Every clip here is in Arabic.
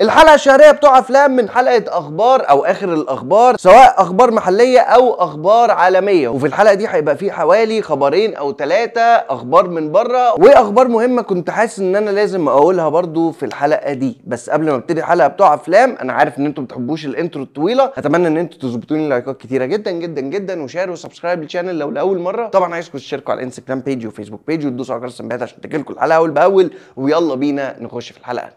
الحلقه الشهريه بتوع افلام من حلقه اخبار او اخر الاخبار سواء اخبار محليه او اخبار عالميه وفي الحلقه دي هيبقى في حوالي خبرين او ثلاثه اخبار من بره واخبار مهمه كنت حاسس ان انا لازم اقولها برضو في الحلقه دي بس قبل ما ابتدي الحلقه بتوع افلام انا عارف ان انتم بتحبوش الانترو الطويله اتمنى ان انتم تظبطوني لايكات كتيره جدا جدا جدا وشير وسبسكرايب للشانل لو لاول مره طبعا عايزكم تشتركوا على الانستجرام بيجي وفيسبوك بيجي وتدوسوا على جرس التنبيهات عشان تجيلكم الحلقه اول باول ويلا بينا نخش في الحلقه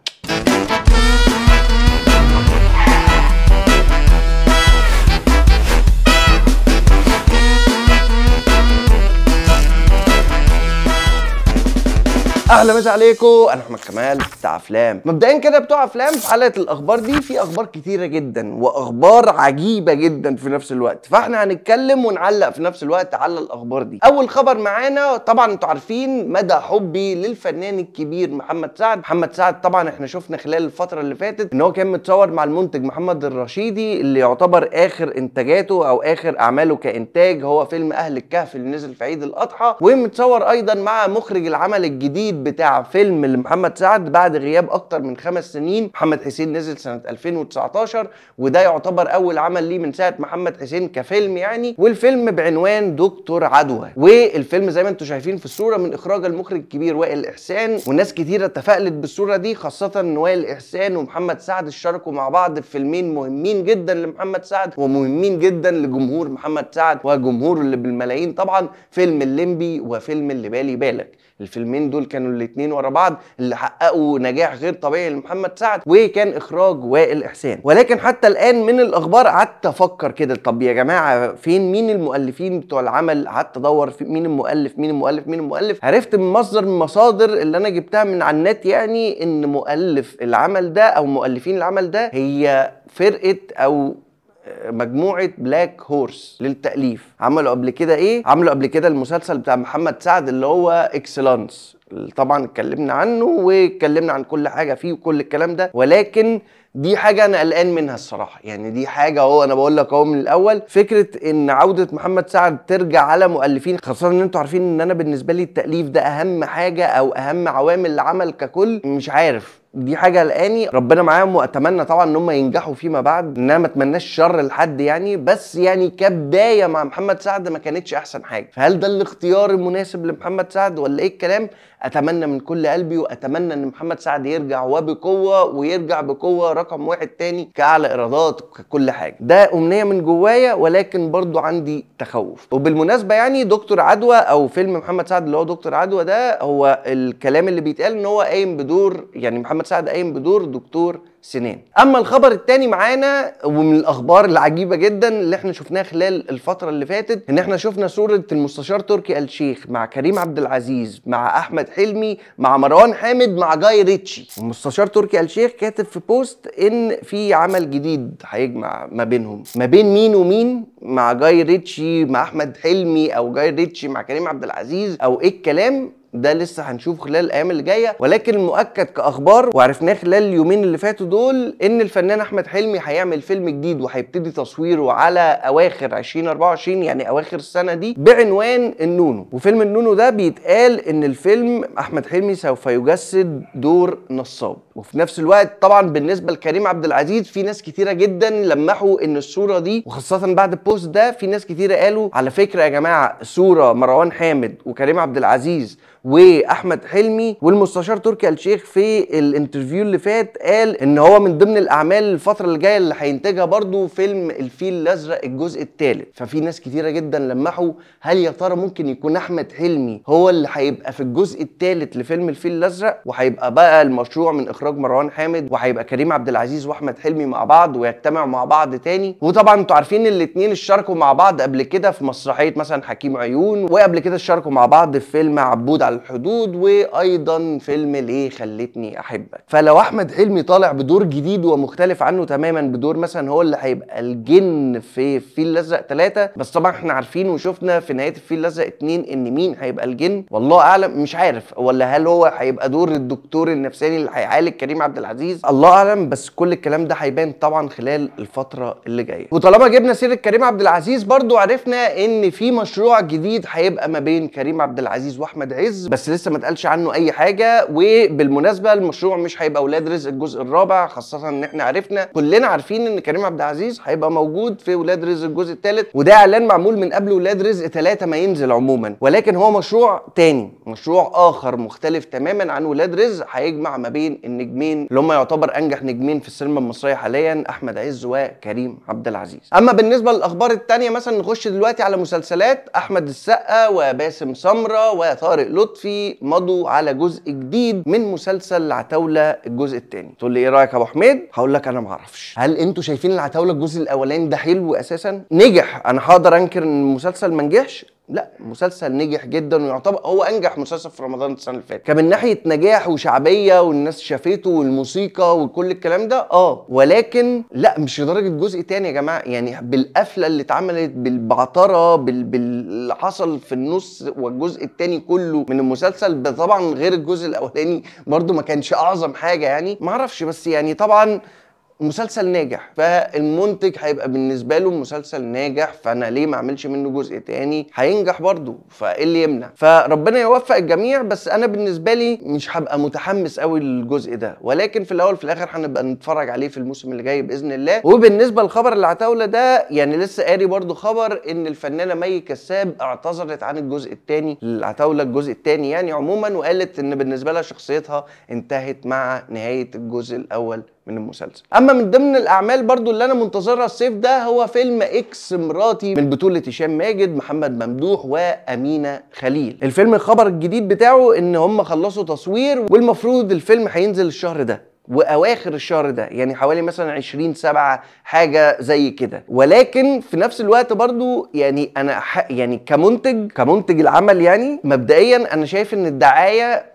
اهلا وسهلا عليكم انا احمد كمال بتاع افلام مبدئيا كده بتوع افلام في حلقه الاخبار دي في اخبار كتيره جدا واخبار عجيبه جدا في نفس الوقت فاحنا هنتكلم ونعلق في نفس الوقت على الاخبار دي اول خبر معانا طبعا انتوا عارفين مدى حبي للفنان الكبير محمد سعد محمد سعد طبعا احنا شفنا خلال الفتره اللي فاتت ان هو كان متصور مع المنتج محمد الرشيدي اللي يعتبر اخر انتاجاته او اخر اعماله كانتاج هو فيلم اهل الكهف اللي نزل في عيد الاضحى ومتصور ايضا مع مخرج العمل الجديد بتاع فيلم لمحمد سعد بعد غياب اكتر من خمس سنين محمد حسين نزل سنه 2019 وده يعتبر اول عمل ليه من ساعه محمد حسين كفيلم يعني والفيلم بعنوان دكتور عدوى والفيلم زي ما انتم شايفين في الصوره من اخراج المخرج الكبير وائل احسان وناس كتيره تفائلت بالصوره دي خاصه ان وائل احسان ومحمد سعد اشتركوا مع بعض في فيلمين مهمين جدا لمحمد سعد ومهمين جدا لجمهور محمد سعد وجمهور اللي بالملايين طبعا فيلم الليمبي وفيلم اللي بالي بالك الفيلمين دول كانوا الاثنين ورا بعض اللي حققوا نجاح غير طبيعي لمحمد سعد وكان اخراج وائل احسان ولكن حتى الان من الاخبار قعدت افكر كده طب يا جماعه فين مين المؤلفين بتوع العمل قعدت ادور في مين المؤلف مين المؤلف مين المؤلف عرفت من مصدر من المصادر اللي انا جبتها من على النت يعني ان مؤلف العمل ده او مؤلفين العمل ده هي فرقه او مجموعه بلاك هورس للتاليف عملوا قبل كده ايه عملوا قبل كده المسلسل بتاع محمد سعد اللي هو اكسلانس طبعا اتكلمنا عنه واتكلمنا عن كل حاجه فيه وكل الكلام ده ولكن دي حاجة أنا قلقان منها الصراحة، يعني دي حاجة أهو أنا بقول لك أهو من الأول، فكرة إن عودة محمد سعد ترجع على مؤلفين، خاصة إن أنتوا عارفين إن أنا بالنسبة لي التأليف ده أهم حاجة أو أهم عوامل العمل ككل، مش عارف، دي حاجه قلقاني ربنا معاهم واتمنى طبعا ان هم ينجحوا فيما بعد ان انا ما اتمناش شر لحد يعني بس يعني كبدايه مع محمد سعد ما كانتش احسن حاجه فهل ده الاختيار المناسب لمحمد سعد ولا ايه الكلام اتمنى من كل قلبي واتمنى ان محمد سعد يرجع وبقوه ويرجع بقوه رقم واحد تاني كاعلى ايرادات وككل حاجه ده امنيه من جوايا ولكن برضو عندي تخوف وبالمناسبه يعني دكتور عدوى او فيلم محمد سعد اللي هو دكتور عدوى ده هو الكلام اللي بيتقال ان هو قايم بدور يعني محمد محمد سعد قايم بدور دكتور سنان اما الخبر الثاني معانا ومن الاخبار العجيبه جدا اللي احنا شفناها خلال الفتره اللي فاتت ان احنا شفنا صوره المستشار تركي آل شيخ مع كريم عبد العزيز مع احمد حلمي مع مروان حامد مع جاي ريتشي المستشار تركي آل شيخ كاتب في بوست ان في عمل جديد هيجمع ما بينهم ما بين مين ومين مع جاي ريتشي مع احمد حلمي او جاي ريتشي مع كريم عبد العزيز او ايه الكلام ده لسه هنشوف خلال الايام اللي جايه ولكن المؤكد كاخبار وعرفناه خلال اليومين اللي فاتوا دول ان الفنان احمد حلمي هيعمل فيلم جديد وهيبتدي تصويره على اواخر 2024 يعني اواخر السنه دي بعنوان النونو وفيلم النونو ده بيتقال ان الفيلم احمد حلمي سوف يجسد دور نصاب وفي نفس الوقت طبعا بالنسبه لكريم عبد العزيز في ناس كثيره جدا لمحوا ان الصوره دي وخاصه بعد البوست ده في ناس كثيره قالوا على فكره يا جماعه صوره مروان حامد وكريم عبد العزيز واحمد حلمي والمستشار تركي الشيخ في الانترفيو اللي فات قال ان هو من ضمن الاعمال الفتره اللي جايه اللي هينتجها برضو فيلم الفيل الازرق الجزء الثالث ففي ناس كتيره جدا لمحوا هل يا ترى ممكن يكون احمد حلمي هو اللي هيبقى في الجزء الثالث لفيلم الفيل الازرق وهيبقى بقى المشروع من اخراج مروان حامد وهيبقى كريم عبد العزيز واحمد حلمي مع بعض ويجتمعوا مع بعض تاني وطبعا انتوا عارفين الاثنين اشتركوا مع بعض قبل كده في مسرحيه مثلا حكيم عيون وقبل كده اشتركوا مع بعض في فيلم عبود على الحدود وايضا فيلم ليه خلتني احبك فلو احمد حلمي طالع بدور جديد ومختلف عنه تماما بدور مثلا هو اللي هيبقى الجن في الفيل الازرق 3 بس طبعا احنا عارفين وشفنا في نهايه الفيل الازرق 2 ان مين هيبقى الجن والله اعلم مش عارف ولا هل هو هيبقى دور الدكتور النفساني اللي هيعالج كريم عبد العزيز الله اعلم بس كل الكلام ده هيبان طبعا خلال الفتره اللي جايه وطالما جبنا سيره كريم عبد العزيز برضو عرفنا ان في مشروع جديد هيبقى ما بين كريم عبد العزيز واحمد عز بس لسه ما اتقالش عنه اي حاجه وبالمناسبه المشروع مش هيبقى ولاد رزق الجزء الرابع خاصه ان احنا عرفنا كلنا عارفين ان كريم عبد العزيز هيبقى موجود في ولاد رزق الجزء الثالث وده اعلان معمول من قبل ولاد رزق ثلاثه ما ينزل عموما ولكن هو مشروع تاني مشروع اخر مختلف تماما عن ولاد رزق هيجمع ما بين النجمين اللي هم يعتبر انجح نجمين في السينما المصريه حاليا احمد عز وكريم عبد العزيز اما بالنسبه للاخبار الثانيه مثلا نخش دلوقتي على مسلسلات احمد السقا وباسم سمره وطارق لطفي لطفي مضوا على جزء جديد من مسلسل العتاوله الجزء الثاني تقول لي ايه رايك يا ابو حميد هقول لك انا ما اعرفش هل انتوا شايفين العتاوله الجزء الاولاني ده حلو اساسا نجح انا هقدر انكر ان المسلسل ما نجحش لا مسلسل نجح جدا ويعتبر هو انجح مسلسل في رمضان السنه اللي فاتت كمن ناحيه نجاح وشعبيه والناس شافته والموسيقى وكل الكلام ده اه ولكن لا مش لدرجه جزء تاني يا جماعه يعني بالقفله اللي اتعملت بالبعتره بال... باللي حصل في النص والجزء التاني كله من المسلسل طبعا غير الجزء الاولاني برده ما كانش اعظم حاجه يعني ما اعرفش بس يعني طبعا مسلسل ناجح فالمنتج هيبقى بالنسبه له مسلسل ناجح فانا ليه ما اعملش منه جزء تاني هينجح برضه فايه اللي يمنع فربنا يوفق الجميع بس انا بالنسبه لي مش هبقى متحمس قوي للجزء ده ولكن في الاول في الاخر هنبقى نتفرج عليه في الموسم اللي جاي باذن الله وبالنسبه لخبر العتاوله ده يعني لسه قاري برضه خبر ان الفنانه مي كساب اعتذرت عن الجزء الثاني للعتاوله الجزء الثاني يعني عموما وقالت ان بالنسبه لها شخصيتها انتهت مع نهايه الجزء الاول من المسلسل اما من ضمن الاعمال برضو اللي انا منتظرها الصيف ده هو فيلم اكس مراتي من بطوله هشام ماجد محمد ممدوح وامينه خليل الفيلم الخبر الجديد بتاعه ان هم خلصوا تصوير والمفروض الفيلم هينزل الشهر ده واواخر الشهر ده يعني حوالي مثلا 20 سبعة حاجه زي كده ولكن في نفس الوقت برضو يعني انا يعني كمنتج كمنتج العمل يعني مبدئيا انا شايف ان الدعايه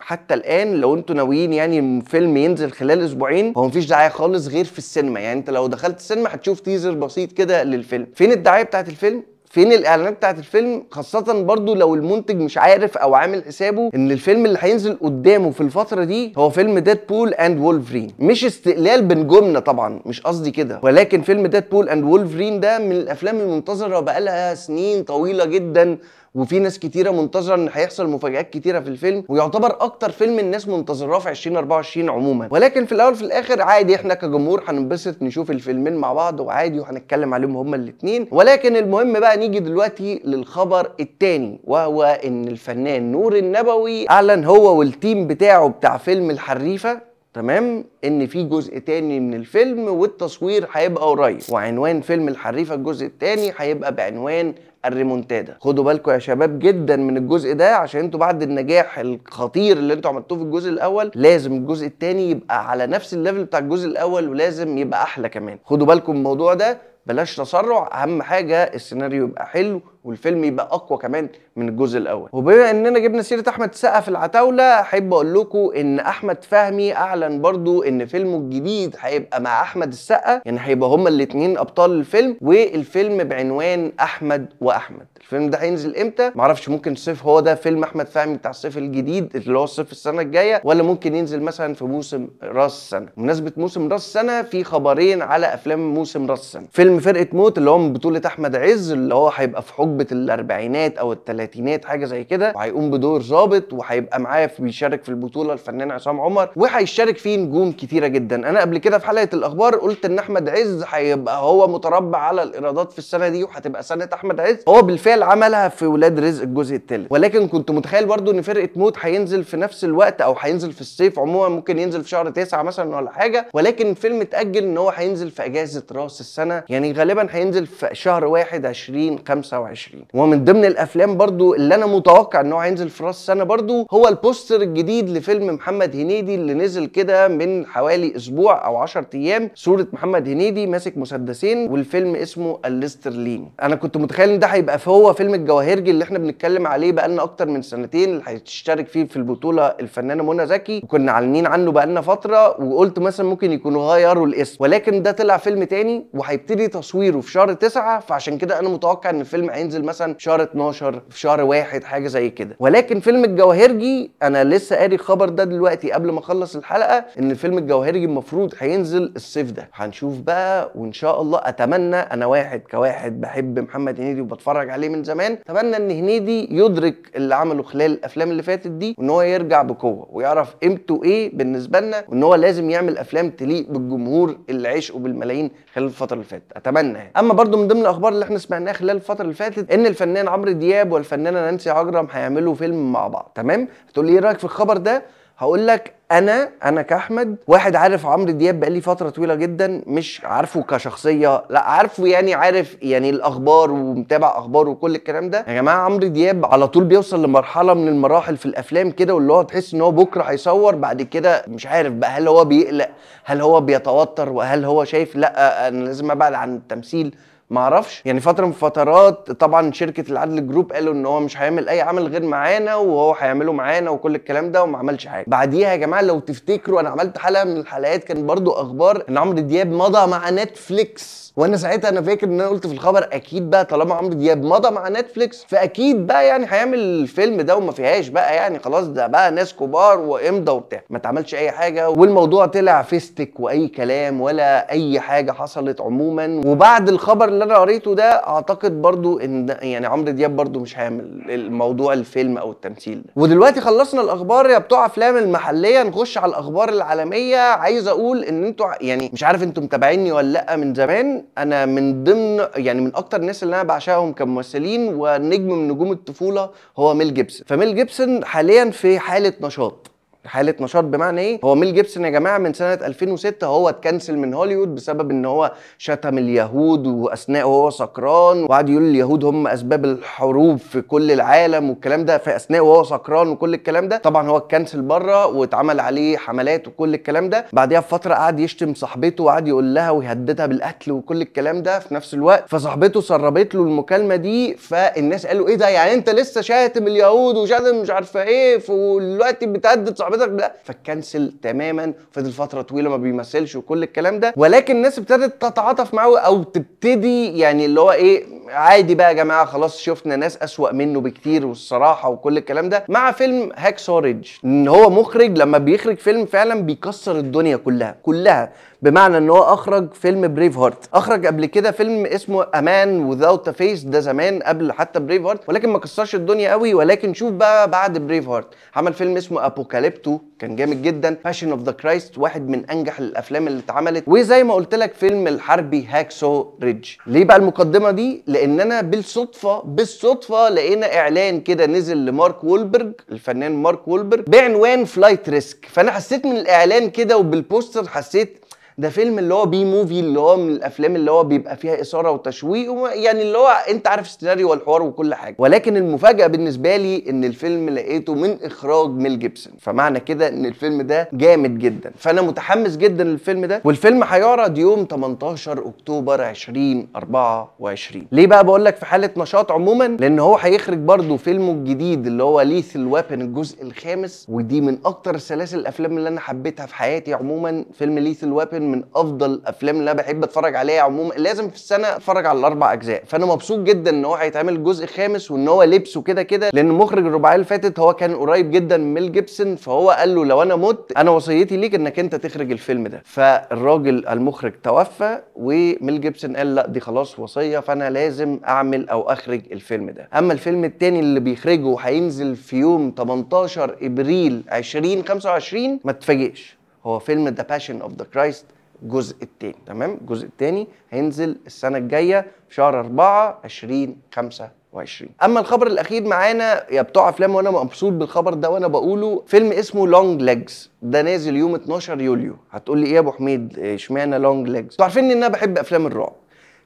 حتى الان لو انتوا ناويين يعني فيلم ينزل خلال اسبوعين هو مفيش دعايه خالص غير في السينما يعني انت لو دخلت السينما هتشوف تيزر بسيط كده للفيلم فين الدعايه بتاعت الفيلم فين الاعلانات بتاعت الفيلم خاصه برضو لو المنتج مش عارف او عامل حسابه ان الفيلم اللي هينزل قدامه في الفتره دي هو فيلم ديد بول اند وولفرين مش استقلال بنجومنا طبعا مش قصدي كده ولكن فيلم ديد بول اند وولفرين ده من الافلام المنتظره بقالها سنين طويله جدا وفي ناس كتيره منتظره ان هيحصل مفاجات كتيره في الفيلم ويعتبر اكتر فيلم الناس منتظراه في 2024 عموما ولكن في الاول في الاخر عادي احنا كجمهور هننبسط نشوف الفيلمين مع بعض وعادي وهنتكلم عليهم هما الاثنين ولكن المهم بقى نيجي دلوقتي للخبر الثاني وهو ان الفنان نور النبوي اعلن هو والتيم بتاعه بتاع فيلم الحريفه تمام ان في جزء تاني من الفيلم والتصوير هيبقى قريب وعنوان فيلم الحريفه الجزء التاني هيبقى بعنوان الريمونتادا خدوا بالكم يا شباب جدا من الجزء ده عشان انتوا بعد النجاح الخطير اللي انتوا عملتوه في الجزء الاول لازم الجزء التاني يبقى على نفس الليفل بتاع الجزء الاول ولازم يبقى احلى كمان خدوا بالكم من الموضوع ده بلاش تسرع اهم حاجه السيناريو يبقى حلو والفيلم يبقى اقوى كمان من الجزء الاول وبما اننا جبنا سيره احمد السقا في العتاوله احب اقول لكم ان احمد فهمي اعلن برضو ان فيلمه الجديد هيبقى مع احمد السقا يعني هيبقى هما الاثنين ابطال الفيلم والفيلم بعنوان احمد واحمد الفيلم ده هينزل امتى معرفش ممكن الصيف هو ده فيلم احمد فهمي بتاع الصيف الجديد اللي هو الصيف السنه الجايه ولا ممكن ينزل مثلا في موسم راس السنه بمناسبه موسم راس السنه في خبرين على افلام موسم راس السنه فيلم فرقه موت اللي هو من بطوله احمد عز اللي هو هيبقى في حقبه الاربعينات او الثلاثينات حاجه زي كده وهيقوم بدور ظابط وهيبقى معاه بيشارك في البطوله الفنان عصام عمر وهيشارك فيه نجوم كتيره جدا انا قبل كده في حلقه الاخبار قلت ان احمد عز هيبقى هو متربع على الايرادات في السنه دي وهتبقى سنه احمد عز هو بالفعل بالفعل عملها في ولاد رزق الجزء الثالث ولكن كنت متخيل برضو ان فرقه موت هينزل في نفس الوقت او هينزل في الصيف عموما ممكن ينزل في شهر تسعة مثلا ولا حاجه ولكن الفيلم اتاجل ان هو هينزل في اجازه راس السنه يعني غالبا هينزل في شهر 1 20 25 ومن ضمن الافلام برضو اللي انا متوقع ان هو هينزل في راس السنه برضو هو البوستر الجديد لفيلم محمد هنيدي اللي نزل كده من حوالي اسبوع او 10 ايام صوره محمد هنيدي ماسك مسدسين والفيلم اسمه الليسترلين انا كنت متخيل ان ده هيبقى فوق هو فيلم الجواهرجي اللي احنا بنتكلم عليه بقالنا اكتر من سنتين اللي هتشترك فيه في البطوله الفنانه منى زكي وكنا عالمين عنه بقالنا فتره وقلت مثلا ممكن يكونوا غيروا الاسم ولكن ده طلع فيلم تاني وهيبتدي تصويره في شهر 9 فعشان كده انا متوقع ان الفيلم هينزل مثلا في شهر 12 في شهر واحد حاجه زي كده ولكن فيلم الجواهرجي انا لسه قاري الخبر ده دلوقتي قبل ما اخلص الحلقه ان فيلم الجواهرجي المفروض هينزل الصيف ده هنشوف بقى وان شاء الله اتمنى انا واحد كواحد بحب محمد هنيدي وبتفرج عليه من زمان اتمنى ان هنيدي يدرك اللي عمله خلال الافلام اللي فاتت دي وان هو يرجع بقوه ويعرف قيمته ايه بالنسبه لنا وان هو لازم يعمل افلام تليق بالجمهور اللي عشقه بالملايين خلال الفتره اللي فاتت اتمنى يعني. اما برضو من ضمن الاخبار اللي احنا سمعناها خلال الفتره اللي فاتت ان الفنان عمرو دياب والفنانه نانسي عجرم هيعملوا فيلم مع بعض تمام هتقول لي ايه رايك في الخبر ده هقول لك انا انا كاحمد واحد عارف عمرو دياب بقالي فتره طويله جدا مش عارفه كشخصيه لا عارفه يعني عارف يعني الاخبار ومتابع اخباره وكل الكلام ده يا جماعه عمرو دياب على طول بيوصل لمرحله من المراحل في الافلام كده واللي هو تحس ان هو بكره هيصور بعد كده مش عارف بقى هل هو بيقلق هل هو بيتوتر وهل هو شايف لا انا لازم ابعد عن التمثيل معرفش يعني فتره من فترات طبعا شركه العدل جروب قالوا ان هو مش هيعمل اي عمل غير معانا وهو هيعمله معانا وكل الكلام ده وما عملش حاجه بعديها يا جماعه لو تفتكروا انا عملت حلقه من الحلقات كان برضو اخبار ان عمرو دياب مضى مع نتفليكس وانا ساعتها انا فاكر ان انا قلت في الخبر اكيد بقى طالما عمرو دياب مضى مع نتفليكس فاكيد بقى يعني هيعمل الفيلم ده وما فيهاش بقى يعني خلاص ده بقى ناس كبار وامضى وبتاع ما اتعملش اي حاجه والموضوع طلع فيستك واي كلام ولا اي حاجه حصلت عموما وبعد الخبر اللي انا قريته ده اعتقد برضو ان يعني عمرو دياب برضو مش هيعمل الموضوع الفيلم او التمثيل ده ودلوقتي خلصنا الاخبار يا بتوع افلام المحليه نخش على الاخبار العالميه عايز اقول ان انتوا يعني مش عارف انتوا متابعيني ولا لا من زمان انا من ضمن يعني من اكتر الناس اللي انا بعشقهم كممثلين ونجم من نجوم الطفوله هو ميل جيبسون فميل جيبسون حاليا في حاله نشاط حاله نشاط بمعنى ايه هو ميل جيبسون يا جماعه من سنه 2006 هو اتكنسل من هوليوود بسبب ان هو شتم اليهود واثناء وهو سكران وقعد يقول اليهود هم اسباب الحروب في كل العالم والكلام ده في اثناء وهو سكران وكل الكلام ده طبعا هو اتكنسل بره واتعمل عليه حملات وكل الكلام ده بعديها بفتره قعد يشتم صاحبته وقعد يقول لها ويهددها بالقتل وكل الكلام ده في نفس الوقت فصاحبته سربت له المكالمه دي فالناس قالوا ايه ده يعني انت لسه شاتم اليهود وشاتم مش عارفه ايه ودلوقتي بتهدد حضرتك ده فكنسل تماما فضل فتره طويله ما بيمثلش وكل الكلام ده ولكن الناس ابتدت تتعاطف معاه او تبتدي يعني اللي هو ايه عادي بقى يا جماعه خلاص شفنا ناس اسوا منه بكتير والصراحه وكل الكلام ده مع فيلم هاك سوريج ان هو مخرج لما بيخرج فيلم فعلا بيكسر الدنيا كلها كلها بمعنى ان هو اخرج فيلم بريف هارت اخرج قبل كده فيلم اسمه امان وذاوت فيس ده زمان قبل حتى بريف هارت ولكن ما كسرش الدنيا قوي ولكن شوف بقى بعد بريف هارت عمل فيلم اسمه ابوكاليبتو كان جامد جدا باشن اوف ذا كرايست واحد من انجح الافلام اللي اتعملت وزي ما قلت لك فيلم الحربي هاكسو ريدج ليه بقى المقدمه دي لاننا بالصدفه بالصدفه لقينا اعلان كده نزل لمارك وولبرج الفنان مارك وولبرج بعنوان فلايت ريسك فانا حسيت من الاعلان كده وبالبوستر حسيت ده فيلم اللي هو بي موفي اللي هو من الافلام اللي هو بيبقى فيها اثاره وتشويق يعني اللي هو انت عارف السيناريو والحوار وكل حاجه ولكن المفاجاه بالنسبه لي ان الفيلم لقيته من اخراج ميل جيبسون فمعنى كده ان الفيلم ده جامد جدا فانا متحمس جدا للفيلم ده والفيلم هيعرض يوم 18 اكتوبر 2024 ليه بقى بقول لك في حاله نشاط عموما لان هو هيخرج برضه فيلمه الجديد اللي هو ليثل ويبن الجزء الخامس ودي من اكتر سلاسل الافلام اللي انا حبيتها في حياتي عموما فيلم ليثل ويبن من افضل الافلام اللي انا بحب اتفرج عليها عموما لازم في السنه اتفرج على الاربع اجزاء فانا مبسوط جدا ان هو هيتعمل جزء خامس وان هو لبسه كده كده لان مخرج الرباعيه اللي فاتت هو كان قريب جدا من ميل جيبسون فهو قال له لو انا مت انا وصيتي ليك انك انت تخرج الفيلم ده فالراجل المخرج توفى وميل جيبسون قال لا دي خلاص وصيه فانا لازم اعمل او اخرج الفيلم ده اما الفيلم الثاني اللي بيخرجه هينزل في يوم 18 ابريل 2025 ما تفاجئش هو فيلم ذا باشن اوف ذا كرايست الجزء الثاني تمام الجزء الثاني هينزل السنه الجايه في شهر 4 20 اما الخبر الاخير معانا يا بتوع افلام وانا مبسوط بالخبر ده وانا بقوله فيلم اسمه لونج ليجز ده نازل يوم 12 يوليو هتقول لي ايه يا ابو حميد إيه، اشمعنى لونج ليجز انتوا عارفين ان انا بحب افلام الرعب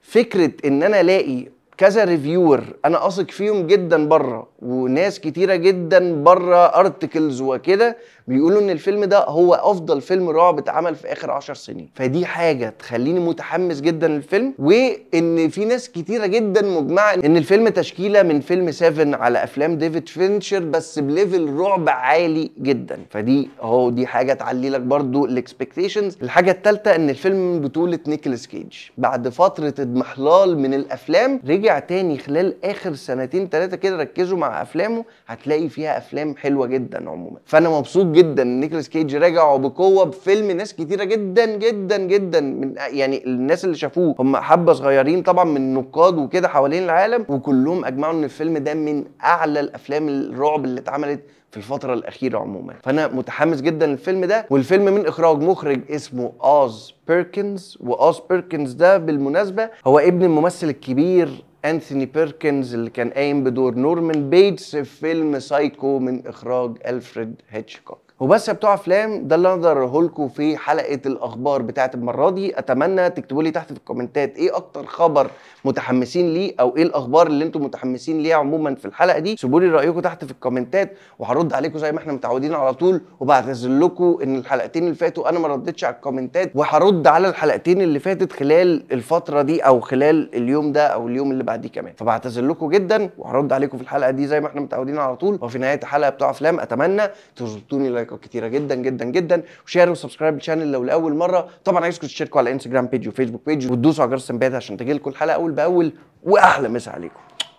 فكره ان انا الاقي كذا ريفيور انا اثق فيهم جدا بره وناس كتيره جدا بره ارتكلز وكده بيقولوا ان الفيلم ده هو افضل فيلم رعب اتعمل في اخر 10 سنين فدي حاجه تخليني متحمس جدا للفيلم وان في ناس كتيره جدا مجمعه ان الفيلم تشكيله من فيلم 7 على افلام ديفيد فينشر بس بليفل رعب عالي جدا فدي اهو دي حاجه تعلي لك برضو الاكسبكتيشنز الحاجه الثالثه ان الفيلم بطوله نيكولاس كيج بعد فتره اضمحلال من الافلام رجع تاني خلال اخر سنتين ثلاثه كده ركزوا مع افلامه هتلاقي فيها افلام حلوه جدا عموما فانا مبسوط جدا نيكولاس كيج رجع بقوه بفيلم ناس كتيره جدا جدا جدا من يعني الناس اللي شافوه هم حبه صغيرين طبعا من نقاد وكده حوالين العالم وكلهم اجمعوا ان الفيلم ده من اعلى الافلام الرعب اللي اتعملت في الفترة الأخيرة عموما فأنا متحمس جدا للفيلم ده والفيلم من إخراج مخرج اسمه أوز بيركنز وأوز بيركنز ده بالمناسبة هو ابن الممثل الكبير أنثوني بيركنز اللي كان قايم بدور نورمان بيتس في فيلم سايكو من إخراج ألفريد هيتشكوك وبس يا بتوع افلام ده اللي انا اقدر لكم في حلقه الاخبار بتاعت المره دي اتمنى تكتبوا لي تحت في الكومنتات ايه اكتر خبر متحمسين ليه او ايه الاخبار اللي انتم متحمسين ليها عموما في الحلقه دي سيبوا لي رايكم تحت في الكومنتات وهرد عليكم زي ما احنا متعودين على طول وبعتذر لكم ان الحلقتين اللي فاتوا انا ما ردتش على الكومنتات وهرد على الحلقتين اللي فاتت خلال الفتره دي او خلال اليوم ده او اليوم اللي بعديه كمان فبعتذر لكم جدا وهرد عليكم في الحلقه دي زي ما احنا متعودين على طول وفي نهايه الحلقه بتوع افلام اتمنى تظبطوني مشاركه كتيره جدا جدا جدا وشير وسبسكرايب للشانل لو لاول مره طبعا عايزكم تشتركوا على انستجرام بيج وفيسبوك بيج وتدوسوا على جرس التنبيهات عشان تجيلكم الحلقه اول باول واحلى مسا عليكم